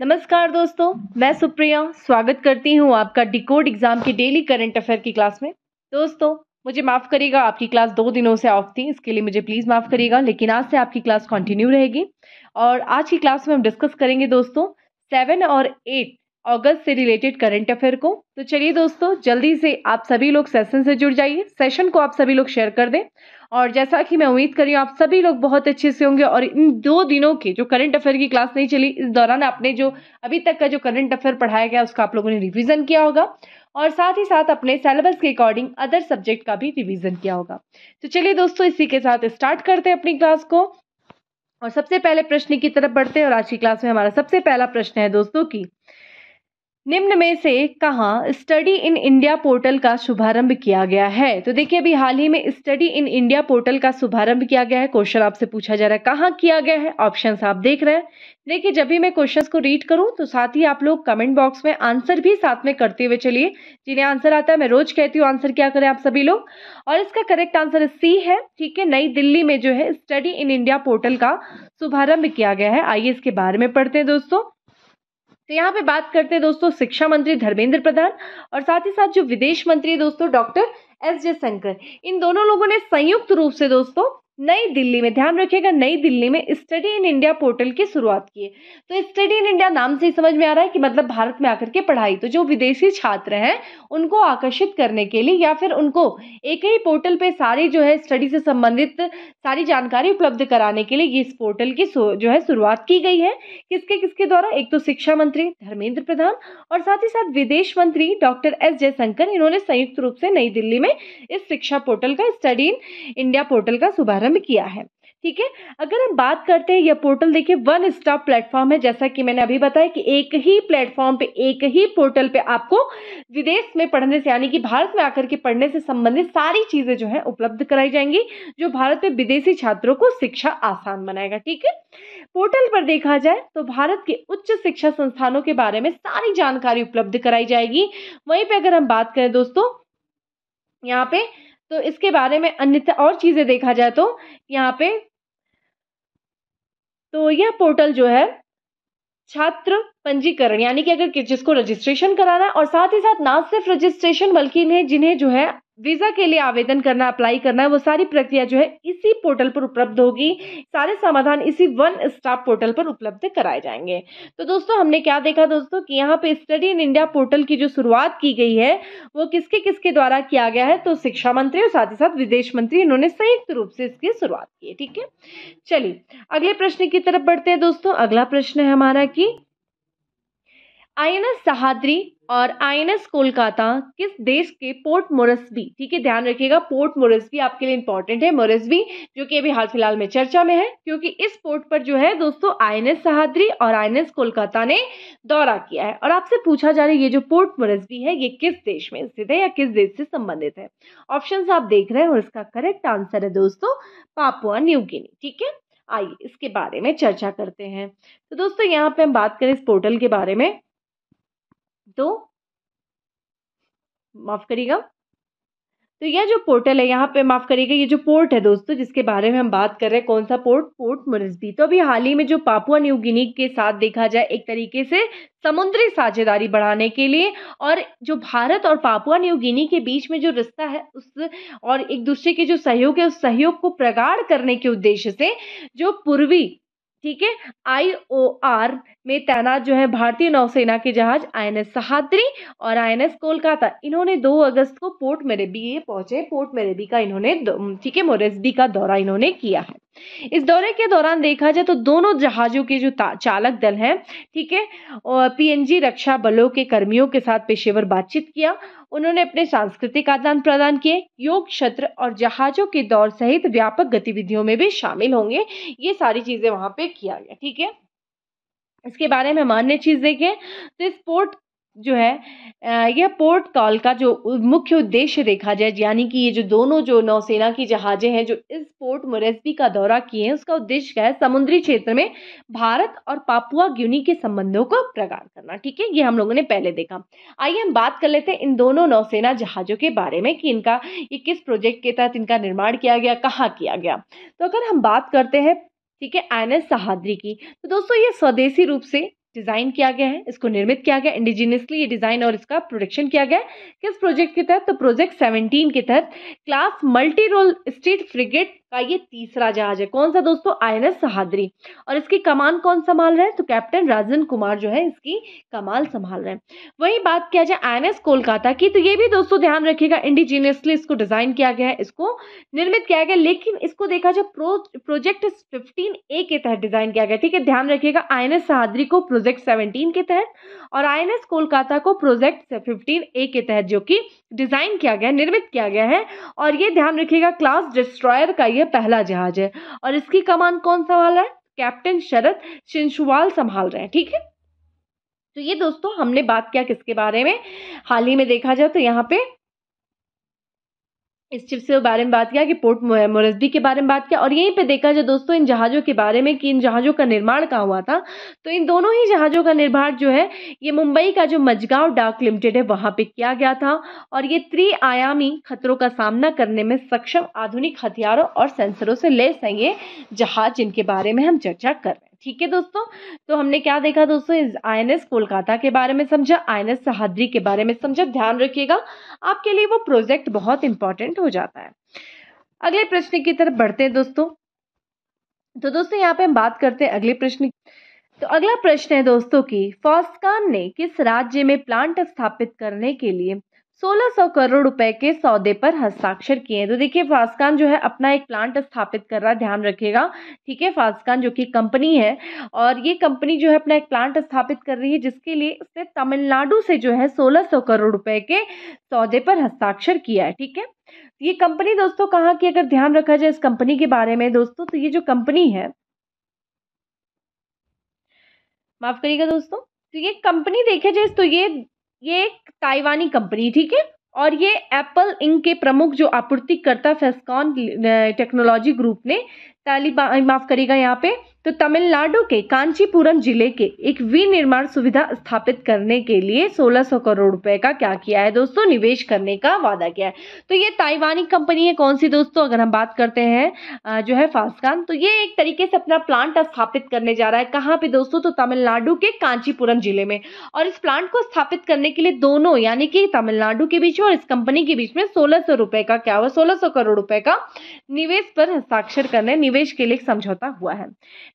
नमस्कार दोस्तों मैं सुप्रिया स्वागत करती हूँ आपका डिकोड एग्जाम की डेली करंट अफेयर की क्लास में दोस्तों मुझे माफ़ करिएगा आपकी क्लास दो दिनों से ऑफ थी इसके लिए मुझे प्लीज़ माफ़ करिएगा लेकिन आज से आपकी क्लास कंटिन्यू रहेगी और आज की क्लास में हम डिस्कस करेंगे दोस्तों सेवन और एट अगस्त से रिलेटेड करंट अफेयर को तो चलिए दोस्तों जल्दी से आप सभी लोग सेशन से जुड़ जाइए सेशन को आप सभी लोग शेयर कर दें और जैसा कि मैं उम्मीद करी आप सभी लोग बहुत अच्छे से होंगे और इन दो दिनों के जो करंट अफेयर की क्लास नहीं चली इस दौरान आपने जो अभी तक का जो करंट अफेयर पढ़ाया गया उसका आप लोगों ने रिविज़न किया होगा और साथ ही साथ अपने सिलेबस के अकॉर्डिंग अदर सब्जेक्ट का भी रिविज़न किया होगा तो चलिए दोस्तों इसी के साथ स्टार्ट करते हैं अपनी क्लास को और सबसे पहले प्रश्न की तरफ बढ़ते हैं और आज की क्लास में हमारा सबसे पहला प्रश्न है दोस्तों की निम्न में से कहाँ स्टडी इन इंडिया पोर्टल का शुभारंभ किया गया है तो देखिए अभी हाल ही में स्टडी इन इंडिया पोर्टल का शुभारंभ किया गया है क्वेश्चन आपसे पूछा जा रहा है कहाँ किया गया है ऑप्शंस आप देख रहे हैं देखिए जब भी मैं क्वेश्चंस को रीड करूं तो साथ ही आप लोग कमेंट बॉक्स में आंसर भी साथ में करते हुए चलिए जिन्हें आंसर आता है मैं रोज कहती हूँ आंसर क्या करें आप सभी लोग और इसका करेक्ट आंसर सी है ठीक है नई दिल्ली में जो है स्टडी इन इंडिया पोर्टल का शुभारंभ किया गया है आइए इसके बारे में पढ़ते हैं दोस्तों तो यहाँ पे बात करते हैं दोस्तों शिक्षा मंत्री धर्मेंद्र प्रधान और साथ ही साथ जो विदेश मंत्री है दोस्तों डॉक्टर एस जयशंकर इन दोनों लोगों ने संयुक्त रूप से दोस्तों नई दिल्ली में ध्यान रखिएगा नई दिल्ली में स्टडी इन इंडिया पोर्टल की शुरुआत की है तो स्टडी इन इंडिया नाम से ही समझ में आ रहा है कि मतलब भारत में आकर के पढ़ाई तो जो विदेशी छात्र हैं उनको आकर्षित करने के लिए या फिर उनको एक ही पोर्टल पे सारी जो है स्टडी से संबंधित सारी जानकारी उपलब्ध कराने के लिए इस पोर्टल की जो है शुरुआत की गई है किसके किसके द्वारा एक तो शिक्षा मंत्री धर्मेंद्र प्रधान और साथ ही साथ विदेश मंत्री डॉक्टर एस जयशंकर इन्होंने संयुक्त रूप से नई दिल्ली में इस शिक्षा पोर्टल का स्टडी इन इंडिया पोर्टल का शुभारंभ प्रारंभ किया है ठीक है अगर हम बात करते हैं यह पोर्टल देखिए वन स्टॉप प्लेटफॉर्म है जैसा कि मैंने अभी बताया कि एक ही प्लेटफॉर्म पे एक ही पोर्टल पे आपको विदेश में पढ़ने से यानी कि भारत में आकर के पढ़ने से संबंधित सारी चीजें जो है उपलब्ध कराई जाएंगी जो भारत में विदेशी छात्रों को शिक्षा आसान बनाएगा ठीक है पोर्टल पर देखा जाए तो भारत के उच्च शिक्षा संस्थानों के बारे में सारी जानकारी उपलब्ध कराई जाएगी वहीं पर अगर हम बात करें दोस्तों यहाँ पे तो इसके बारे में अन्यथा और चीज़ें देखा जाए तो यहाँ पे तो यह पोर्टल जो है छात्र पंजीकरण यानी कि अगर जिसको रजिस्ट्रेशन कराना है और साथ ही साथ ना सिर्फ रजिस्ट्रेशन बल्कि इन्हें जिन्हें जो है वीजा के लिए आवेदन करना अप्लाई करना है वो सारी प्रक्रिया जो है इसी पोर्टल पर उपलब्ध होगी सारे समाधान इसी वन स्टॉप पोर्टल पर उपलब्ध कराए जाएंगे तो दोस्तों हमने क्या देखा दोस्तों कि यहाँ पे स्टडी इन इंडिया पोर्टल की जो शुरुआत की गई है वो किसके किसके द्वारा किया गया है तो शिक्षा मंत्री और साथ ही साथ विदेश मंत्री इन्होंने संयुक्त रूप से इसकी शुरुआत की ठीक है चलिए अगले प्रश्न की तरफ बढ़ते हैं दोस्तों अगला प्रश्न है हमारा की आई एन एस सहाद्री और आई एन एस कोलकाता किस देश के पोर्ट मोरसबी ठीक है ध्यान रखिएगा पोर्ट मोरसबी आपके लिए इंपॉर्टेंट है मोरसबी जो कि अभी हाल फिलहाल में चर्चा में है क्योंकि इस पोर्ट पर जो है दोस्तों आई एन एस सहाद्री और आई एन एस कोलकाता ने दौरा किया है और आपसे पूछा जा रहा है ये जो पोर्ट मोरसबी है ये किस देश में स्थित है या किस देश से संबंधित है ऑप्शन आप देख रहे हैं और इसका करेक्ट आंसर है दोस्तों पापुआ न्यू गिनी ठीक है आइए इसके बारे में चर्चा करते हैं तो दोस्तों यहाँ पे हम बात करें इस पोर्टल के बारे में तो माफ़ करिएगा तो यह जो पोर्टल है यहाँ पे माफ़ करिएगा ये जो पोर्ट है दोस्तों जिसके बारे में हम बात कर रहे हैं कौन सा पोर्ट पोर्ट मुरस्बी तो अभी हाल ही में जो पापुआ न्यू गिनी के साथ देखा जाए एक तरीके से समुद्री साझेदारी बढ़ाने के लिए और जो भारत और पापुआ न्यू गिनी के बीच में जो रिश्ता है उस और एक दूसरे के जो सहयोग है उस सहयोग को प्रगाढ़ करने के उद्देश्य से जो पूर्वी ठीक है आईओआर में तैनात जो है भारतीय नौसेना के जहाज आईएनएस सहाद्री और आईएनएस कोलकाता इन्होंने 2 अगस्त को पोर्ट मेरेबी ये पहुंचे पोर्ट मेरेबी का इन्होंने ठीक है मोरेसबी का दौरा इन्होंने किया है इस दौरे के दौरान देखा जाए तो दोनों जहाजों के जो चालक दल हैं ठीक है पीएनजी रक्षा बलों के कर्मियों के साथ पेशेवर बातचीत किया उन्होंने अपने सांस्कृतिक आदान प्रदान किए योग क्षेत्र और जहाजों के दौर सहित व्यापक गतिविधियों में भी शामिल होंगे ये सारी चीजें वहां पे किया गया ठीक है इसके बारे में मान्य चीज देखें तो इस पोर्ट जो है यह पोर्ट कॉल का जो मुख्य उद्देश्य देखा जाए यानी कि ये जो दोनों जो नौसेना की जहाजें हैं जो इस पोर्ट मोरेस्बी का दौरा किए हैं उसका उद्देश्य क्या है समुद्री क्षेत्र में भारत और पापुआ ग्यूनी के संबंधों को प्रगाढ़ करना ठीक है ये हम लोगों ने पहले देखा आइए हम बात कर लेते हैं इन दोनों नौसेना जहाजों के बारे में कि इनका ये किस प्रोजेक्ट के तहत इनका निर्माण किया गया कहाँ किया गया तो अगर हम बात करते हैं ठीक है आई एन एस सहाद्री की तो दोस्तों ये स्वदेशी रूप से डिजाइन किया गया है इसको निर्मित किया गया इंडिजीनियसली ये डिजाइन और इसका प्रोडक्शन किया गया किस प्रोजेक्ट के तहत तो प्रोजेक्ट 17 के तहत class multi role state frigate का ये तीसरा जहाज है कौन सा दोस्तों आई एन सहाद्री और इसकी कमान कौन संभाल रहे हैं तो कैप्टन राजन कुमार जो है इसकी कमाल संभाल रहे हैं वही बात किया जाए आई कोलकाता की तो ये भी दोस्तों ध्यान रखिएगा इंडिजीनियसली इसको डिजाइन किया गया है इसको निर्मित किया गया लेकिन इसको देखा जाए प्रो, प्रोजेक्ट फिफ्टीन ए के तहत डिजाइन किया गया ठीक है ध्यान रखिएगा आई एन सहाद्री को प्रोजेक्ट सेवनटीन के तहत और आई कोलकाता को प्रोजेक्ट फिफ्टीन ए के तहत जो कि डिज़ाइन किया गया है निर्मित किया गया है और ये ध्यान रखिएगा क्लास डिस्ट्रॉयर का ये पहला जहाज है और इसकी कमान कौन संभाल वाला है कैप्टन शरद शिंशुवाल संभाल रहे हैं ठीक है तो ये दोस्तों हमने बात किया किसके बारे में हाल ही में देखा जाए तो यहाँ पे इस चिप से बारे में बात किया कि पोर्ट मोरसबी के बारे में बात किया और यहीं पे देखा जाए दोस्तों इन जहाज़ों के बारे में कि इन जहाज़ों का निर्माण कहाँ हुआ था तो इन दोनों ही जहाज़ों का निर्माण जो है ये मुंबई का जो मजगांव डाक लिमिटेड है वहाँ पे किया गया था और ये त्रिआयामी खतरों का सामना करने में सक्षम आधुनिक हथियारों और सेंसरों से लेस हैं ये जहाज़ जिनके बारे में हम चर्चा कर रहे हैं ठीक है दोस्तों तो हमने क्या देखा दोस्तों आईएनएस कोलकाता के बारे में समझा आईएनएस सहाद्री के बारे में समझा ध्यान रखिएगा आपके लिए वो प्रोजेक्ट बहुत इंपॉर्टेंट हो जाता है अगले प्रश्न की तरफ बढ़ते हैं दोस्तों तो दोस्तों यहाँ पे हम बात करते हैं अगले प्रश्न तो अगला प्रश्न है दोस्तों की फॉस्कान ने किस राज्य में प्लांट स्थापित करने के लिए 1600 करोड़ रुपए के सौदे पर हस्ताक्षर किए तो देखिए फास्कान जो है अपना एक प्लांट स्थापित कर रहा है ध्यान रखिएगा ठीक है फास्कान जो कि कंपनी है और ये कंपनी जो है अपना एक प्लांट स्थापित कर रही है जिसके लिए इसने तमिलनाडु से जो है 1600 करोड़ रुपए के सौदे पर हस्ताक्षर किया है ठीक है तो ये कंपनी दोस्तों कहाँ की अगर ध्यान रखा जाए इस कंपनी के बारे में दोस्तों तो ये जो कंपनी है माफ करिएगा दोस्तों तो ये कंपनी देखे जाए तो ये ये एक ताइवानी कंपनी ठीक है और ये एप्पल इंक के प्रमुख जो आपूर्तिकर्ता फेस्कॉन टेक्नोलॉजी ग्रुप ने माफ करेगा यहाँ पे तो तमिलनाडु के कांचीपुरम जिले के एक विनिर्माण सुविधा स्थापित करने के लिए 1600 करोड़ रुपए का क्या किया है दोस्तों निवेश करने का वादा किया है तो ये ताइवानी कंपनी है कौन सी दोस्तों अगर हम बात करते हैं जो है फास्कान तो ये एक तरीके से अपना प्लांट स्थापित करने जा रहा है कहाँ पे दोस्तों तो तमिलनाडु के कांचीपुरम जिले में और इस प्लांट को स्थापित करने के लिए दोनों यानी कि तमिलनाडु के बीच और इस कंपनी के बीच में सोलह रुपए का क्या हुआ सोलह करोड़ रुपए का निवेश पर हस्ताक्षर करने निवेश निवेश के लिए समझौता हुआ है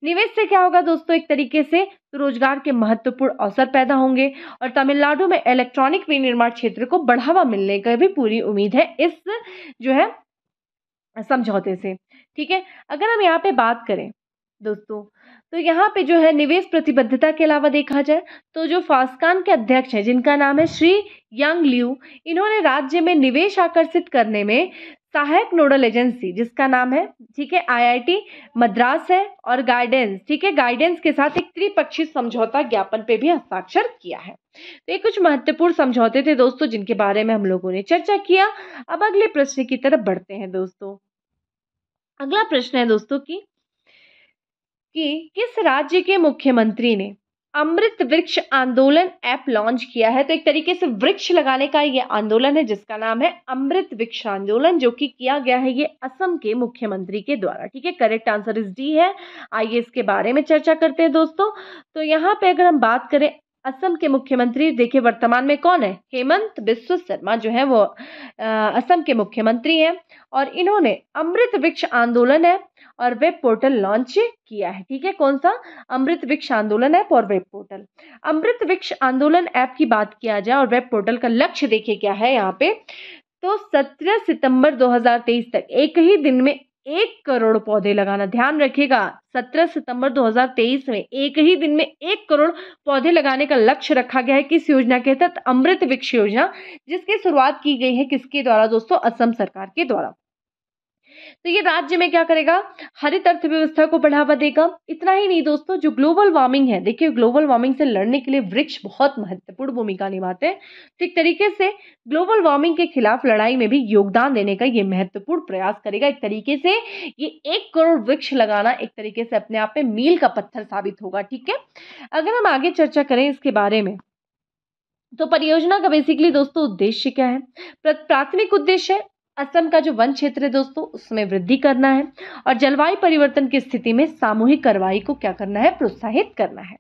निवेश से क्या होगा दोस्तों एक तरीके से तो रोजगार के महत्वपूर्ण अवसर पैदा होंगे और तमिलनाडु में इलेक्ट्रॉनिक विनिर्माण क्षेत्र को बढ़ावा मिलने का भी पूरी उम्मीद है इस जो है समझौते से ठीक है अगर हम यहाँ पे बात करें दोस्तों तो यहाँ पे जो है निवेश प्रतिबद्धता के अलावा देखा जाए तो जो फास्कान के अध्यक्ष हैं जिनका नाम है श्री यंग लियू इन्होंने राज्य में निवेश आकर्षित करने में सहायक नोडल एजेंसी जिसका नाम है ठीक है आईआईटी मद्रास है और गाइडेंस ठीक है गाइडेंस के साथ एक त्रिपक्षीय समझौता ज्ञापन पे भी हस्ताक्षर किया है तो ये कुछ महत्वपूर्ण समझौते थे दोस्तों जिनके बारे में हम लोगों ने चर्चा किया अब अगले प्रश्न की तरफ बढ़ते हैं दोस्तों अगला प्रश्न है दोस्तों की कि किस राज्य के मुख्यमंत्री ने अमृत वृक्ष आंदोलन ऐप लॉन्च किया है तो एक तरीके से वृक्ष लगाने का ये आंदोलन है जिसका नाम है अमृत वृक्ष आंदोलन जो कि किया गया है ये असम के मुख्यमंत्री के द्वारा ठीक है करेक्ट आंसर इज डी है आइए इसके बारे में चर्चा करते हैं दोस्तों तो यहाँ पे अगर हम बात करें असम के मुख्यमंत्री देखिए वर्तमान में कौन है हेमंत बिस्व शर्मा जो है वो आ, असम के मुख्यमंत्री हैं और इन्होंने अमृत वृक्ष आंदोलन है और वेब पोर्टल लॉन्च किया है ठीक है कौन सा अमृत वृक्ष आंदोलन ऐप और वेब पोर्टल अमृत वृक्ष आंदोलन ऐप की बात किया जाए और वेब पोर्टल का लक्ष्य देखिए क्या है यहाँ पे तो 17 सितंबर 2023 तक एक ही दिन में एक करोड़ पौधे लगाना ध्यान रखिएगा 17 सितंबर 2023 में एक ही दिन में एक करोड़ पौधे लगाने का लक्ष्य रखा गया है किस योजना के तहत अमृत वृक्ष योजना जिसकी शुरुआत की गई है किसके द्वारा दोस्तों असम सरकार के द्वारा तो ये राज्य में क्या करेगा हरित अर्थव्यवस्था को बढ़ावा देगा इतना ही नहीं दोस्तों जो ग्लोबल वार्मिंग है देखिए ग्लोबल वार्मिंग से लड़ने के लिए वृक्ष बहुत महत्वपूर्ण भूमिका निभाते हैं ठीक तो तरीके से ग्लोबल वार्मिंग के खिलाफ लड़ाई में भी योगदान देने का ये महत्वपूर्ण प्रयास करेगा एक तरीके से ये एक करोड़ वृक्ष लगाना एक तरीके से अपने आप में मील का पत्थर साबित होगा ठीक है अगर हम आगे चर्चा करें इसके बारे में तो परियोजना का बेसिकली दोस्तों उद्देश्य क्या है प्राथमिक उद्देश्य असम का जो वन क्षेत्र है दोस्तों उसमें वृद्धि करना है और जलवायु परिवर्तन की स्थिति में सामूहिक कार्रवाई को क्या करना है प्रोत्साहित करना है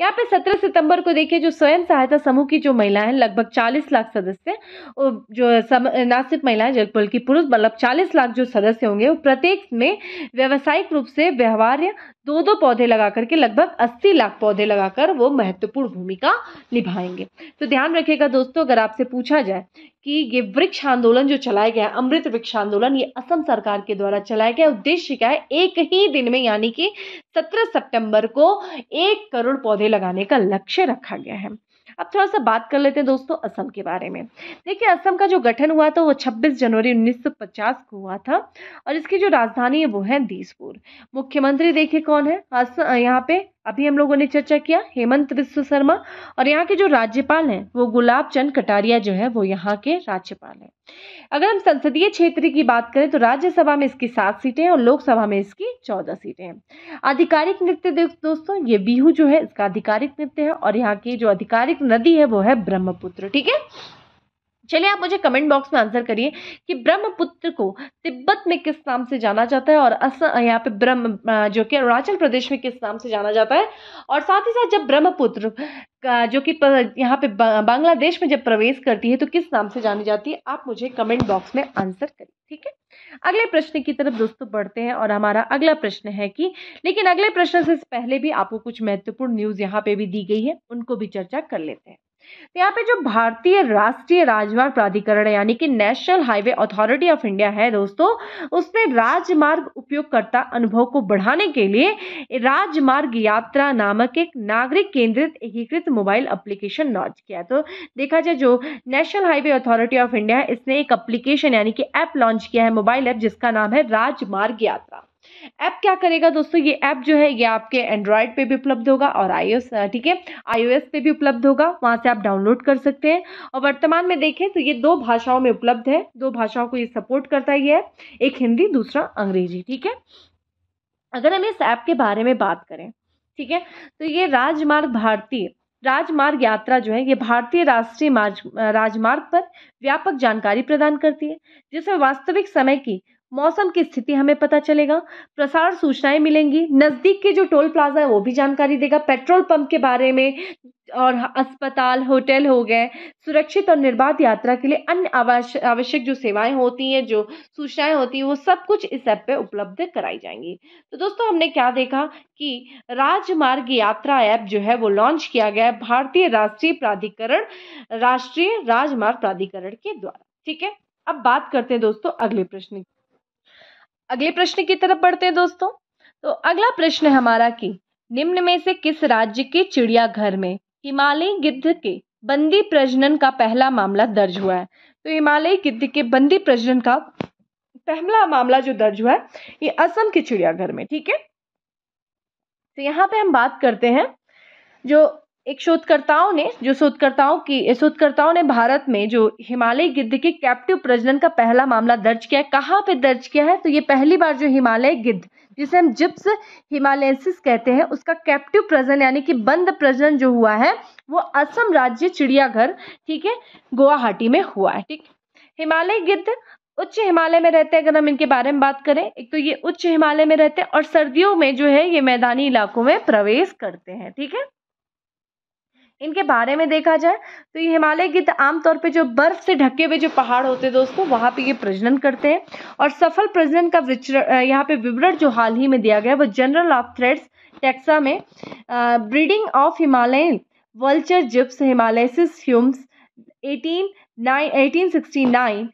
यहाँ पे 17 सितंबर को देखिए जो स्वयं सहायता समूह की जो महिलाएं लगभग 40 लाख सदस्य जो सम, ना सिर्फ महिलाएं बल्कि पुरुष मतलब 40 लाख जो सदस्य होंगे वो प्रत्येक में व्यवसायिक रूप से व्यवहार्य दो दो पौधे लगा करके लगभग 80 लाख पौधे लगाकर वो महत्वपूर्ण भूमिका निभाएंगे तो ध्यान रखिएगा दोस्तों अगर आपसे पूछा जाए कि ये वृक्ष आंदोलन जो चलाया गया अमृत वृक्ष आंदोलन ये असम सरकार के द्वारा चलाया गया उद्देश्य क्या है एक ही दिन में यानी कि 17 सितंबर को एक करोड़ पौधे लगाने का लक्ष्य रखा गया है अब थोड़ा सा बात कर लेते हैं दोस्तों असम के बारे में देखिए असम का जो गठन हुआ था वो 26 जनवरी 1950 को हुआ था और इसकी जो राजधानी है वो है दीसपुर मुख्यमंत्री देखिए कौन है यहाँ पे अभी हम लोगों ने चर्चा किया हेमंत विश्व शर्मा और यहाँ के जो राज्यपाल हैं वो गुलाब चंद कटारिया जो है वो यहाँ के राज्यपाल हैं अगर हम संसदीय क्षेत्र की बात करें तो राज्यसभा में इसकी सात सीटें हैं और लोकसभा में इसकी चौदह सीटें हैं आधिकारिक नृत्य दोस्तों ये बिहू जो है इसका आधिकारिक नृत्य है और यहाँ की जो आधिकारिक नदी है वो है ब्रह्मपुत्र ठीक है चलिए आप मुझे कमेंट बॉक्स में आंसर करिए कि ब्रह्मपुत्र को तिब्बत में किस नाम से जाना जाता है और अस यहाँ पे ब्रह्म जो कि अरुणाचल प्रदेश में किस नाम से जाना जाता है और साथ ही साथ जब ब्रह्मपुत्र जो कि यहाँ पे बांग्लादेश में जब प्रवेश करती है तो किस नाम से जानी जाती है आप मुझे कमेंट बॉक्स में आंसर करिए ठीक है अगले प्रश्न की तरफ दोस्तों बढ़ते हैं और हमारा अगला प्रश्न है कि लेकिन अगले प्रश्न से पहले भी आपको कुछ महत्वपूर्ण न्यूज़ यहाँ पे भी दी गई है उनको भी चर्चा कर लेते हैं तो यहाँ पे जो भारतीय राष्ट्रीय राजमार्ग प्राधिकरण है यानी कि national highway authority of India है दोस्तों उसने राजमार्ग उपयोगकर्ता अनुभव को बढ़ाने के लिए राजमार्ग यात्रा नामक एक नागरिक केंद्रित एकीकृत मोबाइल एप्लीकेशन लॉन्च किया तो देखा जाए जो national highway authority of India है इसने एक अप्लीकेशन यानी कि ऐप लॉन्च किया है मोबाइल ऐप जिसका नाम है राजमार्ग यात्रा ऐप क्या करेगा दोस्तों ये ऐप जो है ये आपके एंड्रॉयड पे भी उपलब्ध होगा और आईओएस ठीक है आईओएस पे भी उपलब्ध होगा वहां से आप डाउनलोड कर सकते हैं और वर्तमान में देखें तो ये दो भाषाओं में उपलब्ध है दो भाषाओं को ये सपोर्ट करता है ये ऐप एक हिंदी दूसरा अंग्रेजी ठीक है अगर हम इस ऐप के बारे में बात करें ठीक है तो ये राजमार्ग भारतीय राजमार्ग यात्रा जो है ये भारतीय राष्ट्रीय राजमार्ग पर व्यापक जानकारी प्रदान करती है जिसमें वास्तविक समय की मौसम की स्थिति हमें पता चलेगा प्रसार सूचनाएं मिलेंगी नज़दीक के जो टोल प्लाजा है वो भी जानकारी देगा पेट्रोल पंप के बारे में और अस्पताल होटल हो गए सुरक्षित और निर्बाध यात्रा के लिए अन्य आवश्यक जो सेवाएं होती हैं जो सूचनाएं होती हैं वो सब कुछ इस ऐप पे उपलब्ध कराई जाएंगी तो दोस्तों हमने क्या देखा कि राजमार्ग यात्रा ऐप जो है वो लॉन्च किया गया है भारतीय राष्ट्रीय प्राधिकरण राष्ट्रीय राजमार्ग प्राधिकरण के द्वारा ठीक है अब बात करते हैं दोस्तों अगले प्रश्न की अगले प्रश्न की तरफ बढ़ते हैं दोस्तों तो अगला प्रश्न है हमारा कि निम्न में से किस राज्य के चिड़ियाघर में हिमालयी गिद्ध के बंदी प्रजनन का पहला मामला दर्ज हुआ है तो हिमालयी गिद्ध के बंदी प्रजनन का पहला मामला जो दर्ज हुआ है ये असम के चिड़ियाघर में ठीक है तो यहाँ पे हम बात करते हैं जो एक शोधकर्ताओं ने जो शोधकर्ताओं की शोधकर्ताओं ने भारत में जो हिमालय गिद्ध के कैप्टिव प्रजनन का पहला मामला दर्ज किया है कहाँ पे दर्ज किया है तो ये पहली बार जो हिमालय गिद्ध जिसे हम जिप्स हिमालयसिस कहते हैं उसका कैप्टिव प्रजनन यानी कि बंद प्रजनन जो हुआ है वो असम राज्य चिड़ियाघर ठीक है गुवाहाटी में हुआ है ठीक हिमालय गिद्ध उच्च हिमालय में रहते हैं अगर हम इनके बारे में बात करें एक तो ये उच्च हिमालय में रहते हैं और सर्दियों में जो है ये मैदानी इलाकों में प्रवेश करते हैं ठीक है इनके बारे में देखा जाए तो ये हिमालय गिद्ध आमतौर पे जो बर्फ से ढके हुए जो पहाड़ होते हैं दोस्तों वहाँ पे ये प्रजनन करते हैं और सफल प्रजनन का यहाँ पे विवरण जो हाल ही में दिया गया वो जनरल ऑफ थ्रेड्स टेक्सा में breeding of Himalayan vulture gyps himalayensis Hume's eighteen nine eighteen sixty nine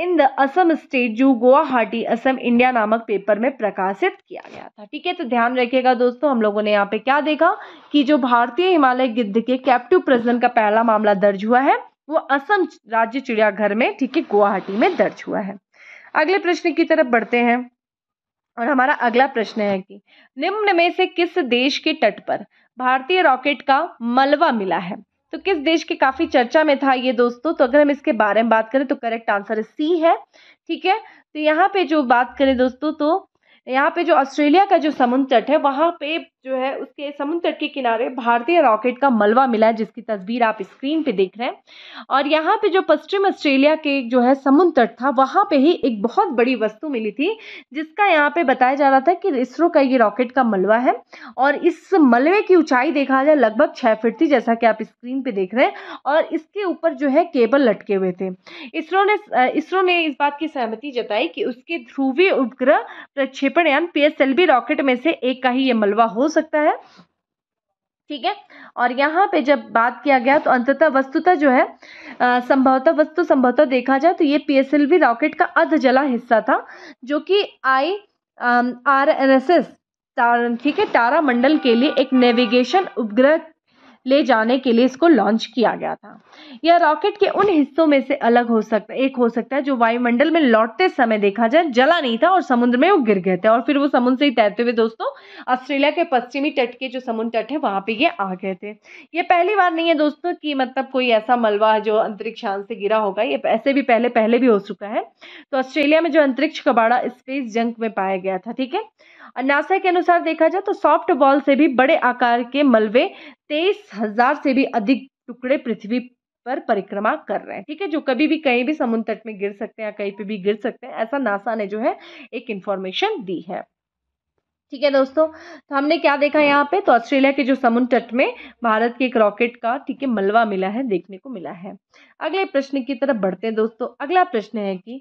in the Assam state zoo Guwahati Assam India नामक पेपर में प्रकाशित किया गया था ठीक है तो ध्यान रखिएगा दोस्तों हम लोगों ने यहाँ पे क्या देखा कि जो भारतीय हिमालय गिद्ध के कैप्टिव प्रजन का पहला मामला दर्ज हुआ है वो असम राज्य चिड़ियाघर में ठीक है गुवाहाटी में दर्ज हुआ है अगले प्रश्न की तरफ बढ़ते हैं और हमारा अगला प्रश्न है कि निम्न में से किस देश के तट पर भारतीय रॉकेट का मलबा मिला है तो किस देश के काफी चर्चा में था ये दोस्तों तो अगर हम इसके बारे में बात करें तो करेक्ट आंसर सी है ठीक है तो यहाँ पे जो बात करें दोस्तों तो यहाँ पे जो ऑस्ट्रेलिया का जो समुद्र तट है वहां पे जो है उसके समुद्र तट के किनारे भारतीय रॉकेट का मलबा मिला है जिसकी तस्वीर आप स्क्रीन पे देख रहे हैं और यहाँ पे जो पश्चिम ऑस्ट्रेलिया के जो है समुद्र तट था वहाँ पे ही एक बहुत बड़ी वस्तु मिली थी जिसका यहाँ पे बताया जा रहा था कि इसरो का ये रॉकेट का मलबा है और इस मलबे की ऊंचाई देखा जाए लगभग छः फिट थी जैसा कि आप स्क्रीन पे देख रहे हैं और इसके ऊपर जो है केबल लटके हुए थे इसरो ने इसरो ने इस बात की सहमति जताई कि उसके ध्रुवीय उपग्रह प्रक्षेपण यान पी रॉकेट में से एक का ही ये मलबा हो सकता है ठीक है और यहाँ पे जब बात किया गया तो अंततः वस्तुतः जो है संभवतः वस्तु संभवतः देखा जाए तो ये पीएसएलवी रॉकेट का अध जला हिस्सा था जो कि I R N S S ठीक है तारामंडल के लिए एक नेविगेशन उपग्रह ले जाने के लिए इसको लॉन्च किया गया था यह रॉकेट के उन हिस्सों में से अलग हो सकता एक हो सकता है जो वायुमंडल में लौटते समय देखा जाए जला नहीं था और समुद्र में वो गिर गए थे और फिर वो समुद्र से ही तैरते हुए दोस्तों ऑस्ट्रेलिया के पश्चिमी तट के जो समुद्र तट है वहां पर ये आ गए थे ये पहली बार नहीं है दोस्तों की मतलब कोई ऐसा मलबा जो अंतरिक्ष यान से गिरा होगा ये ऐसे भी पहले पहले भी हो चुका है तो ऑस्ट्रेलिया में जो अंतरिक्ष कबाड़ा स्पेस जंक में पाया गया था ठीक है नासा के अनुसार देखा जाए तो सॉफ्ट बॉल से भी बड़े आकार के मलबे तेईस हजार से भी अधिक टुकड़े पृथ्वी पर परिक्रमा कर रहे हैं ठीक है जो कभी भी कहीं भी समुद्र तट में गिर सकते हैं कहीं पे भी गिर सकते हैं ऐसा नासा ने जो है एक इंफॉर्मेशन दी है ठीक है दोस्तों तो हमने क्या देखा यहाँ पे तो ऑस्ट्रेलिया के जो समुद्र तट में भारत के एक रॉकेट का ठीक है मलवा मिला है देखने को मिला है अगले प्रश्न की तरफ बढ़ते हैं दोस्तों अगला प्रश्न है कि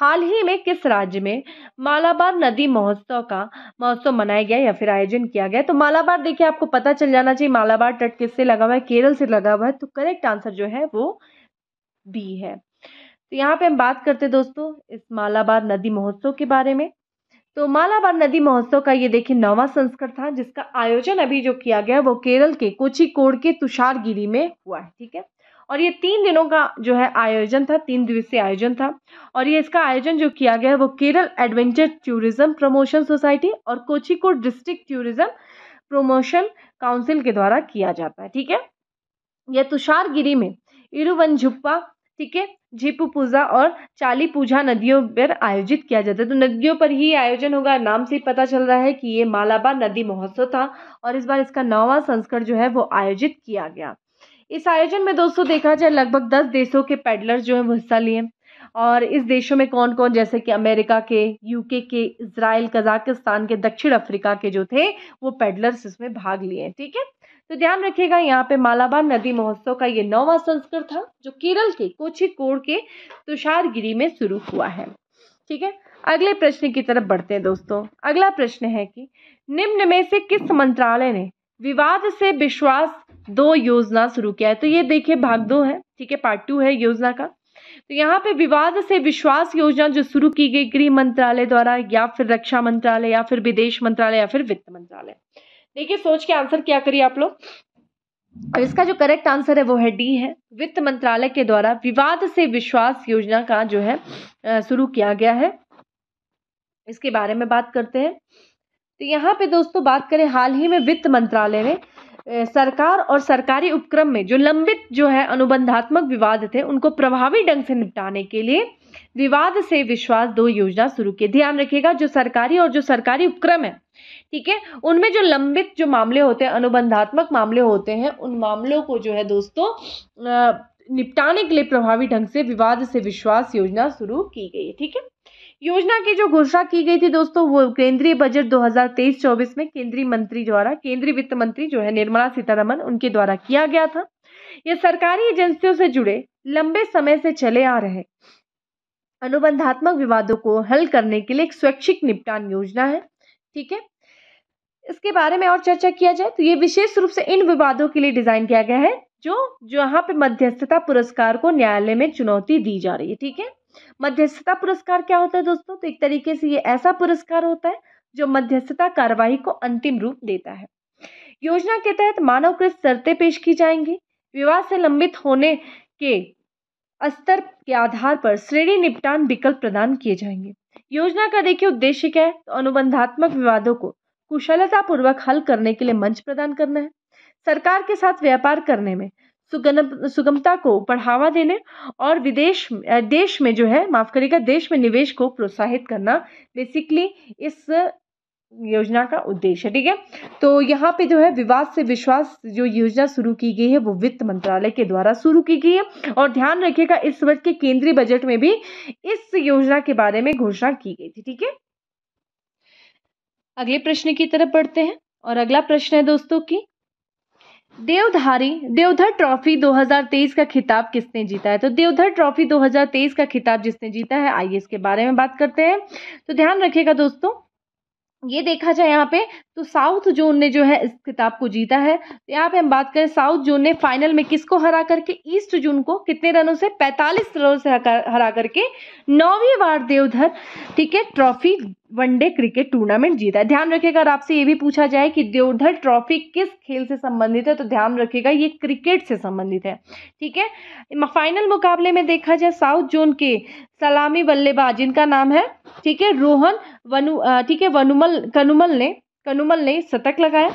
हाल ही में किस राज्य में मालाबार नदी महोत्सव का महोत्सव मनाया गया या फिर आयोजन किया गया तो मालाबार देखिए आपको पता चल जाना चाहिए मालाबार तट किससे लगा हुआ है केरल से लगा हुआ है तो करेक्ट आंसर जो है वो बी है तो यहाँ पे हम बात करते हैं दोस्तों इस मालाबार नदी महोत्सव के बारे में तो मालाबार नदी महोत्सव का ये देखिए नौवा संस्कर था जिसका आयोजन अभी जो किया गया वो केरल के कोची कोड के तुषारगिरी में हुआ है ठीक है और ये तीन दिनों का जो है आयोजन था तीन दिवसीय आयोजन था और ये इसका आयोजन जो किया गया है वो Kerala adventure tourism promotion society और Kozhikode district tourism promotion council के द्वारा किया जाता है ठीक है यह तुषारगिरी में इरुवनझुप्पा ठीक है झीपू पूजा और चाली पूजा नदियों पर आयोजित किया जाता है तो नदियों पर ही आयोजन होगा नाम से पता चल रहा है कि ये मालाबार नदी महोत्सव था और इस बार इसका नौवां संस्करण जो है वो आयोजित किया गया इस आयोजन में दोस्तों देखा जाए लगभग दस देशों के पैडलर्स जो है वो हिस्सा लिए और इस देशों में कौन कौन जैसे कि अमेरिका के यूके के इसराइल कजाकिस्तान के दक्षिण अफ्रीका के जो थे वो पेडलर्स इसमें भाग लिए ठीक है तो ध्यान रखिएगा यहाँ पे मालाबार नदी महोत्सव का ये नौवा संस्कर था जो केरल के कोचिकोड के तुषारगिरी में शुरू हुआ है ठीक है अगले प्रश्न की तरफ बढ़ते हैं दोस्तों अगला प्रश्न है कि निम्न में से किस मंत्रालय ने विवाद से विश्वास दो योजना शुरू किया है तो ये देखिए भाग दो है ठीक है पार्ट टू है योजना का तो यहाँ पे विवाद से विश्वास योजना जो शुरू की गई गृह मंत्रालय द्वारा या फिर रक्षा मंत्रालय या फिर विदेश मंत्रालय या फिर वित्त मंत्रालय देखिए सोच के आंसर क्या करिए आप लोग और इसका जो करेक्ट आंसर है वो है डी है वित्त मंत्रालय के द्वारा विवाद से विश्वास योजना का जो है शुरू किया गया है इसके बारे में बात करते हैं तो यहाँ पे दोस्तों बात करें हाल ही में वित्त मंत्रालय में सरकार और सरकारी उपक्रम में जो लंबित जो है अनुबंधात्मक विवाद थे उनको प्रभावी ढंग से निपटाने के लिए विवाद से विश्वास दो योजना शुरू की ध्यान रखिएगा जो सरकारी और जो सरकारी उपक्रम है ठीक है उनमें जो लंबित जो मामले होते हैं अनुबंधात्मक मामले होते हैं उन मामलों को जो है दोस्तों निपटाने के लिए प्रभावी ढंग से विवाद से विश्वास योजना शुरू की गई है ठीक है योजना की जो घोषणा की गई थी दोस्तों वो केंद्रीय बजट 2023-24 में केंद्रीय मंत्री द्वारा केंद्रीय वित्त मंत्री जो है निर्मला सीतारमन उनके द्वारा किया गया था यह सरकारी एजेंसियों से जुड़े लंबे समय से चले आ रहे अनुबंधात्मक विवादों को हल करने के लिए एक स्वैच्छिक निपटान योजना है ठीक है इसके बारे में और चर्चा किया जाए तो ये विशेष रूप से इन विवादों के लिए डिजाइन किया गया है जो जहाँ पे मध्यस्थता पुरस्कार को न्यायालय में चुनौती दी जा रही है ठीक है मध्यस्थता पुरस्कार क्या होता है दोस्तों तो एक तरीके से ये ऐसा पुरस्कार होता है जो मध्यस्थता कार्यवाही को अंतिम रूप देता है योजना के तहत मानवकृत शर्तें पेश की जाएंगी विवाह से लंबित होने के स्तर के आधार पर श्रेणी निपटान विकल्प प्रदान किए जाएंगे योजना का देखिए उद्देश्य क्या है तो अनुबंधात्मक विवादों को कुशलतापूर्वक हल करने के लिए मंच प्रदान करना है सरकार के साथ व्यापार करने में सुगम सुगमता को बढ़ावा देने और विदेश देश में जो है माफ करेगा देश में निवेश को प्रोत्साहित करना बेसिकली इस योजना का उद्देश्य है ठीक है तो यहाँ पे जो है विवाद से विश्वास जो योजना शुरू की गई है वो वित्त मंत्रालय के द्वारा शुरू की गई है और ध्यान रखिएगा इस वर्ष के केंद्रीय बजट में भी इस योजना के बारे में घोषणा की गई थी ठीक है अगले प्रश्न की तरफ बढ़ते हैं और अगला प्रश्न है दोस्तों की देवधारी देवधर ट्रॉफी 2023 का खिताब किसने जीता है तो देवधर ट्रॉफी 2023 का खिताब जिसने जीता है आइए इसके बारे में बात करते हैं तो ध्यान रखिएगा दोस्तों ये देखा जाए यहाँ पे तो साउथ जोन ने जो है इस किताब को जीता है तो यहाँ पे हम बात करें साउथ जोन ने फाइनल में किसको हरा करके ईस्ट जोन को कितने रनों से 45 रनों से हरा करके नौवीं बार देवधर ठीक है ट्रॉफी वनडे क्रिकेट टूर्नामेंट जीता है ध्यान रखिएगा अगर आपसे ये भी पूछा जाए कि देवधर ट्रॉफी किस खेल से संबंधित है तो ध्यान रखिएगा ये क्रिकेट से संबंधित है ठीक है फाइनल मुकाबले में देखा जाए साउथ जोन के सलामी बल्लेबाज जिनका नाम है ठीक है रोहन वनु ठीक है वनुमल कनुमल ने कनुमल ने शतक लगाया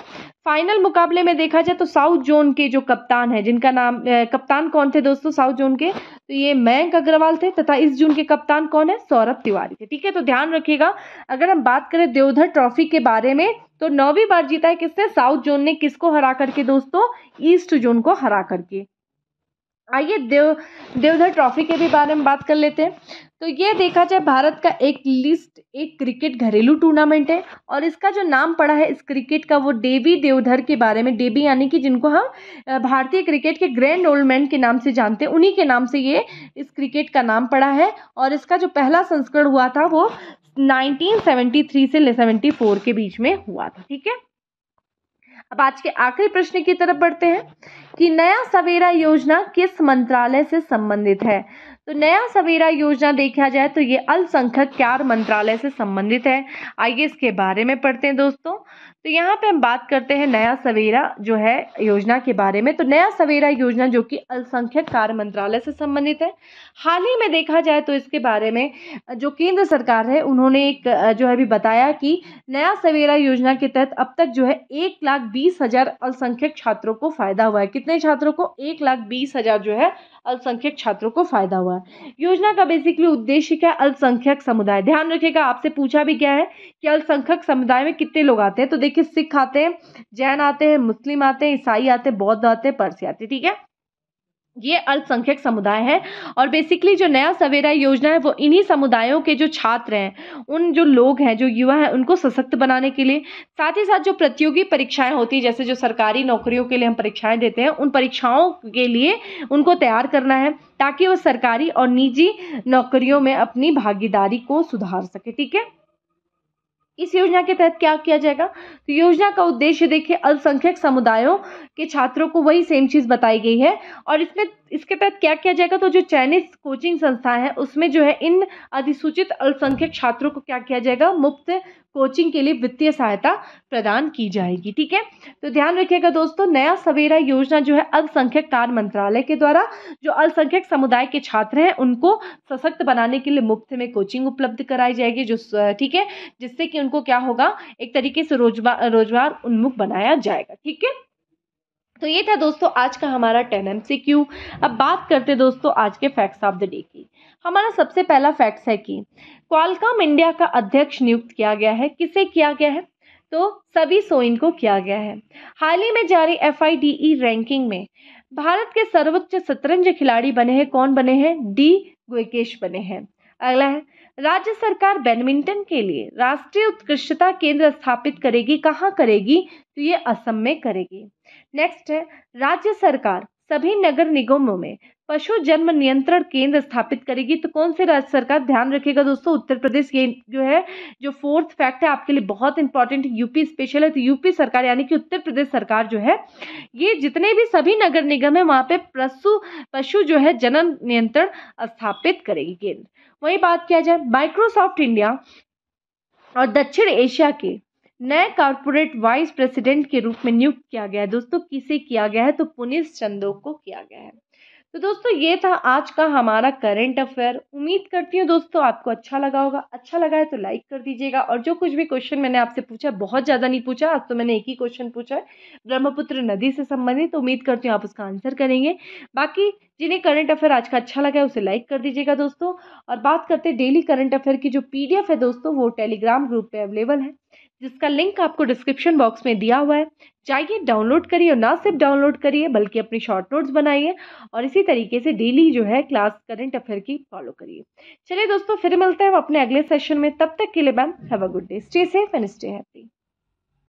फाइनल मुकाबले में देखा जाए तो साउथ जोन के जो कप्तान है जिनका नाम कप्तान कौन थे दोस्तों साउथ जोन के तो ये मयंक अग्रवाल थे तथा इस जून के कप्तान कौन है सौरभ तिवारी थे ठीक है तो ध्यान रखिएगा अगर हम बात करें देवधर ट्रॉफी के बारे में तो नौवीं बार जीता है किसने साउथ जोन ने किसको हरा करके दोस्तों ईस्ट जोन को हरा करके आइए देव देवधर ट्रॉफी के भी बारे में बात कर लेते हैं तो ये देखा जाए भारत का एक लिस्ट एक क्रिकेट घरेलू टूर्नामेंट है और इसका जो नाम पड़ा है इस क्रिकेट का वो डेवी देवधर के बारे में डेवी यानी कि जिनको हम भारतीय क्रिकेट के ग्रैंड ओल्ड मैन के नाम से जानते हैं उन्हीं के नाम से ये इस क्रिकेट का नाम पड़ा है और इसका जो पहला संस्करण हुआ था वो नाइनटीन से 74 के बीच में हुआ था ठीक है अब आज के आखिरी प्रश्न की तरफ बढ़ते हैं कि नया सवेरा योजना किस मंत्रालय से संबंधित है तो नया सवेरा योजना देखा जाए तो ये अल्पसंख्यक कार्य मंत्रालय से संबंधित है आइए इसके बारे में पढ़ते हैं दोस्तों तो यहाँ पे हम बात करते हैं नया सवेरा जो है योजना के बारे में तो नया सवेरा योजना जो कि अल्पसंख्यक कार्य मंत्रालय से संबंधित है हाल ही में देखा जाए तो इसके बारे में जो केंद्र सरकार है उन्होंने एक जो है भी बताया कि नया सवेरा योजना के तहत अब तक जो है एक लाख बीस हजार अल्पसंख्यक छात्रों को फायदा हुआ है कितने छात्रों को एक लाख बीस हजार जो है अल्पसंख्यक छात्रों को फायदा हुआ है योजना का बेसिकली उद्देश्य क्या अल्पसंख्यक समुदाय ध्यान रखेगा आपसे पूछा भी क्या है कि अल्पसंख्यक समुदाय में कितने लोग आते हैं तो देखिए ठीक है सिख आते हैं जैन आते हैं मुस्लिम आते हैं ईसाई आते हैं बौद्ध आते हैं पर्सी आते हैं ठीक है ये अल्पसंख्यक समुदाय है और बेसिकली जो नया सवेरा योजना है वो इन्हीं समुदायों के जो छात्र हैं उन जो लोग हैं जो युवा हैं उनको सशक्त बनाने के लिए साथ ही साथ जो प्रतियोगी परीक्षाएं होती है जैसे जो सरकारी नौकरियों के लिए हम परीक्षाएं देते हैं उन परीक्षाओं के लिए उनको तैयार करना है ताकि वो सरकारी और निजी नौकरियों में अपनी भागीदारी को सुधार सके ठीक है इस योजना के तहत क्या किया जाएगा तो योजना का उद्देश्य देखिए अल्पसंख्यक समुदायों के छात्रों को वही सेम चीज़ बताई गई है और इसमें इसके तहत क्या किया जाएगा तो जो चाइनीज कोचिंग संस्था है उसमें जो है इन अधिसूचित अल्पसंख्यक छात्रों को क्या किया जाएगा मुफ्त कोचिंग के लिए वित्तीय सहायता प्रदान की जाएगी ठीक है तो ध्यान रखिएगा दोस्तों नया सवेरा योजना जो है अल्पसंख्यक कार्य मंत्रालय के द्वारा जो अल्पसंख्यक समुदाय के छात्र हैं उनको सशक्त बनाने के लिए मुफ्त में कोचिंग उपलब्ध कराई जाएगी जो ठीक है जिससे कि उनको क्या होगा एक तरीके से रोजगार रोजगार उन्मुख बनाया जाएगा ठीक है तो ये था दोस्तों आज का हमारा टेन एम सी क्यू अब बात करते दोस्तों आज के फैक्ट्स ऑफ द डे की हमारा सबसे पहला फैक्ट्स है कि क्वालकॉम इंडिया का अध्यक्ष नियुक्त किया गया है किसे किया गया है तो सभी सोइन को किया गया है हाल ही में जारी एफ रैंकिंग e में भारत के सर्वोच्च शतरंज खिलाड़ी बने हैं कौन बने हैं डी गोकेश बने हैं अगला है राज्य सरकार बैडमिंटन के लिए राष्ट्रीय उत्कृष्टता केंद्र स्थापित करेगी कहाँ करेगी तो ये असम में करेगी नेक्स्ट है राज्य सरकार सभी नगर निगमों में पशु जन्म नियंत्रण केंद्र स्थापित करेगी तो कौन से राज्य सरकार ध्यान रखेगा दोस्तों उत्तर प्रदेश ये जो है जो फोर्थ फैक्ट है आपके लिए बहुत इंपॉर्टेंट यूपी स्पेशल है तो यूपी सरकार यानी कि उत्तर प्रदेश सरकार जो है ये जितने भी सभी नगर निगम है वहां पे पशु पशु जो है जन्म नियंत्रण स्थापित करेगी केंद्र वही बात किया जाए माइक्रोसॉफ्ट इंडिया और दक्षिण एशिया के नए कॉरपोरेट वाइस प्रेसिडेंट के रूप में नियुक्त किया गया है दोस्तों किसे किया गया है तो पुनीत चंदो को किया गया है तो दोस्तों ये था आज का हमारा करंट अफेयर उम्मीद करती हूँ दोस्तों आपको अच्छा लगा होगा अच्छा लगा है तो लाइक कर दीजिएगा और जो कुछ भी क्वेश्चन मैंने आपसे पूछा बहुत ज़्यादा नहीं पूछा आज तो मैंने एक ही क्वेश्चन पूछा है ब्रह्मपुत्र नदी से संबंधित तो उम्मीद करती हूँ आप उसका आंसर करेंगे बाकी जिन्हें करंट अफेयर आज का अच्छा लगा है उसे लाइक कर दीजिएगा दोस्तों और बात करते डेली करंट अफेयर की जो पी है दोस्तों वो टेलीग्राम ग्रुप पर अवेलेबल है जिसका लिंक आपको डिस्क्रिप्शन बॉक्स में दिया हुआ है जाइए डाउनलोड करिए और ना सिर्फ डाउनलोड करिए बल्कि अपनी शॉर्ट नोट्स बनाइए और इसी तरीके से डेली जो है क्लास करंट अफेयर की फॉलो करिए चलिए दोस्तों फिर मिलते हैं अपने अगले सेशन में तब तक के लिए ma'am have a good day stay safe and stay happy